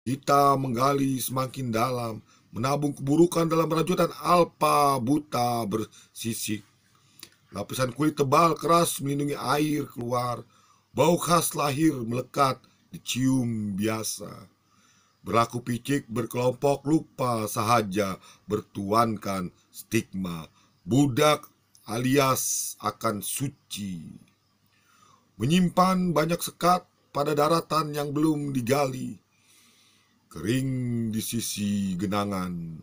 Kita menggali semakin dalam, menabung keburukan dalam rajutan alpa buta bersisik. Lapisan kulit tebal keras melindungi air keluar, bau khas lahir melekat dicium biasa. Berlaku picik berkelompok lupa sahaja bertuankan stigma budak alias akan suci. Menyimpan banyak sekat pada daratan yang belum digali, kering di sisi genangan